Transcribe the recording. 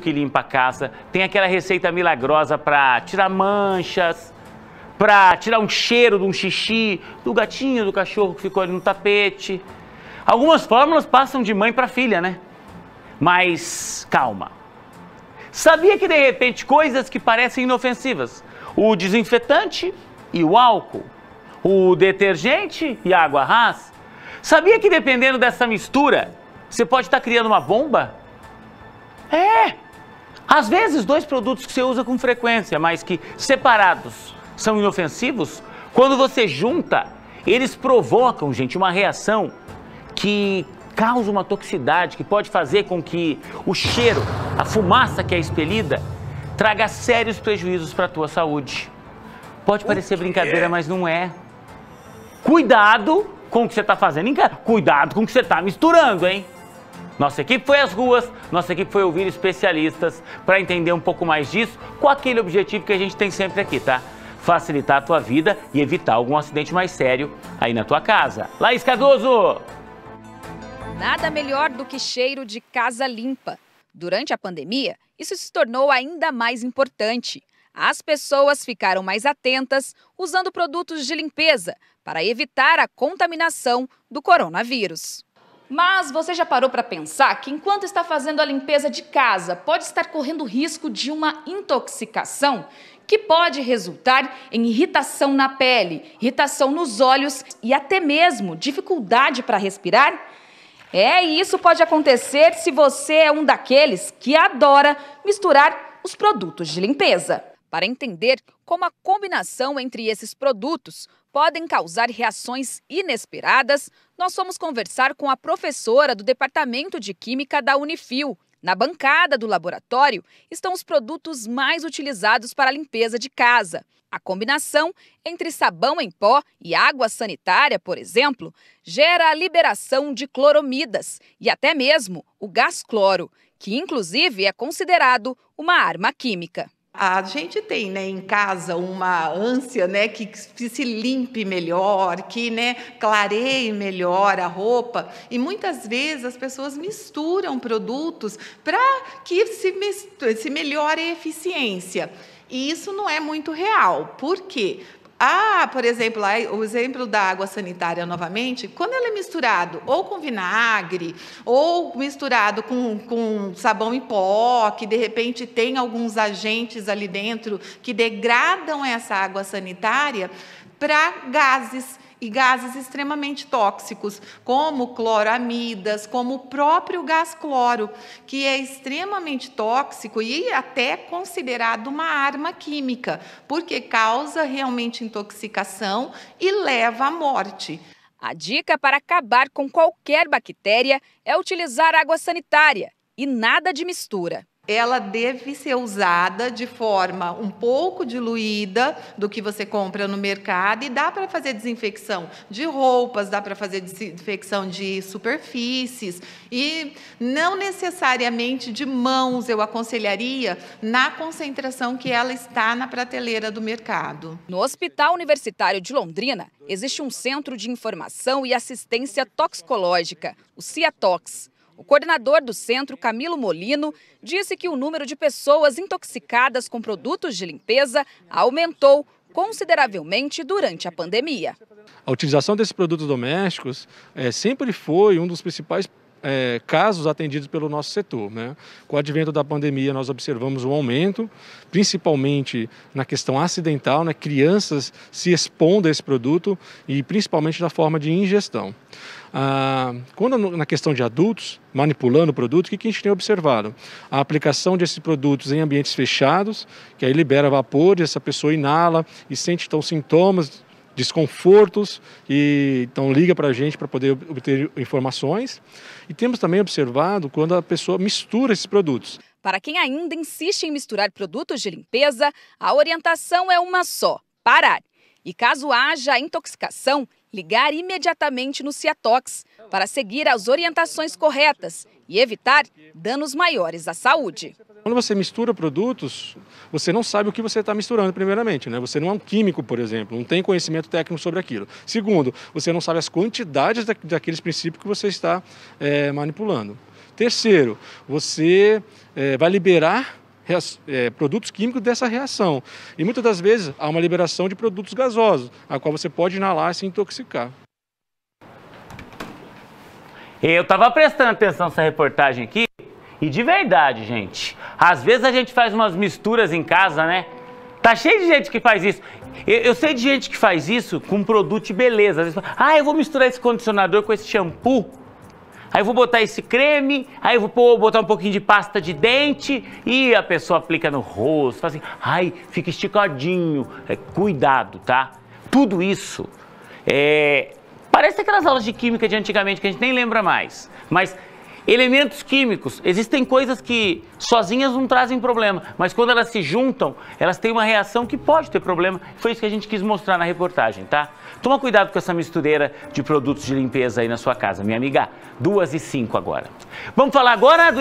que limpa a casa, tem aquela receita milagrosa para tirar manchas, para tirar um cheiro de um xixi, do gatinho, do cachorro que ficou ali no tapete. Algumas fórmulas passam de mãe para filha, né? Mas calma. Sabia que de repente coisas que parecem inofensivas, o desinfetante e o álcool, o detergente e a água ras, sabia que dependendo dessa mistura, você pode estar tá criando uma bomba? É! Às vezes, dois produtos que você usa com frequência, mas que separados são inofensivos, quando você junta, eles provocam, gente, uma reação que causa uma toxicidade que pode fazer com que o cheiro, a fumaça que é expelida, traga sérios prejuízos para a tua saúde. Pode parecer brincadeira, mas não é. Cuidado com o que você está fazendo Cuidado com o que você está misturando, hein? Nossa equipe foi às ruas, nossa equipe foi ouvir especialistas para entender um pouco mais disso, com aquele objetivo que a gente tem sempre aqui, tá? Facilitar a tua vida e evitar algum acidente mais sério aí na tua casa. Laís Cardoso! Nada melhor do que cheiro de casa limpa. Durante a pandemia, isso se tornou ainda mais importante. As pessoas ficaram mais atentas usando produtos de limpeza para evitar a contaminação do coronavírus. Mas você já parou para pensar que enquanto está fazendo a limpeza de casa, pode estar correndo risco de uma intoxicação que pode resultar em irritação na pele, irritação nos olhos e até mesmo dificuldade para respirar? É, e isso pode acontecer se você é um daqueles que adora misturar os produtos de limpeza. Para entender como a combinação entre esses produtos podem causar reações inesperadas, nós fomos conversar com a professora do Departamento de Química da Unifil. Na bancada do laboratório estão os produtos mais utilizados para a limpeza de casa. A combinação entre sabão em pó e água sanitária, por exemplo, gera a liberação de cloromidas e até mesmo o gás cloro, que inclusive é considerado uma arma química a gente tem né, em casa uma ânsia né, que, se limpe melhor, que né, clareie melhor a roupa. E muitas vezes as pessoas misturam produtos para que se, misture, se melhore a eficiência. E isso não é muito real. Por quê? Ah, por exemplo, o exemplo da água sanitária novamente, quando ela é misturado ou com vinagre, ou misturado com, com sabão em pó, que de repente tem alguns agentes ali dentro que degradam essa água sanitária para gases e gases extremamente tóxicos, como cloroamidas, como o próprio gás cloro, que é extremamente tóxico e até considerado uma arma química, porque causa realmente intoxicação e leva à morte. A dica para acabar com qualquer bactéria é utilizar água sanitária e nada de mistura ela deve ser usada de forma um pouco diluída do que você compra no mercado e dá para fazer desinfecção de roupas, dá para fazer desinfecção de superfícies e não necessariamente de mãos, eu aconselharia na concentração que ela está na prateleira do mercado. No Hospital Universitário de Londrina, existe um centro de informação e assistência toxicológica, o CIATOX. O coordenador do centro, Camilo Molino, disse que o número de pessoas intoxicadas com produtos de limpeza aumentou consideravelmente durante a pandemia. A utilização desses produtos domésticos é, sempre foi um dos principais é, casos atendidos pelo nosso setor. Né? Com o advento da pandemia, nós observamos um aumento, principalmente na questão acidental, né? crianças se expondo a esse produto e principalmente na forma de ingestão. Ah, quando na questão de adultos manipulando o produto, o que, que a gente tem observado? A aplicação desses produtos em ambientes fechados, que aí libera vapor, e essa pessoa inala e sente então sintomas desconfortos. E, então liga para a gente para poder obter informações. E temos também observado quando a pessoa mistura esses produtos. Para quem ainda insiste em misturar produtos de limpeza, a orientação é uma só: parar. E caso haja intoxicação, ligar imediatamente no Ciatox para seguir as orientações corretas e evitar danos maiores à saúde. Quando você mistura produtos, você não sabe o que você está misturando, primeiramente. Né? Você não é um químico, por exemplo, não tem conhecimento técnico sobre aquilo. Segundo, você não sabe as quantidades da, daqueles princípios que você está é, manipulando. Terceiro, você é, vai liberar é, produtos químicos dessa reação. E muitas das vezes há uma liberação de produtos gasosos, a qual você pode inalar e se intoxicar. Eu estava prestando atenção nessa reportagem aqui e de verdade, gente, às vezes a gente faz umas misturas em casa, né? Tá cheio de gente que faz isso. Eu, eu sei de gente que faz isso com produto de beleza. Às vezes, fala, ah, eu vou misturar esse condicionador com esse shampoo. Aí eu vou botar esse creme, aí eu vou botar um pouquinho de pasta de dente e a pessoa aplica no rosto, faz assim, ai, fica esticadinho. É, cuidado, tá? Tudo isso é, Parece aquelas aulas de química de antigamente que a gente nem lembra mais. Mas Elementos químicos. Existem coisas que sozinhas não trazem problema, mas quando elas se juntam, elas têm uma reação que pode ter problema. Foi isso que a gente quis mostrar na reportagem, tá? Toma cuidado com essa mistureira de produtos de limpeza aí na sua casa, minha amiga. Duas e cinco agora. Vamos falar agora do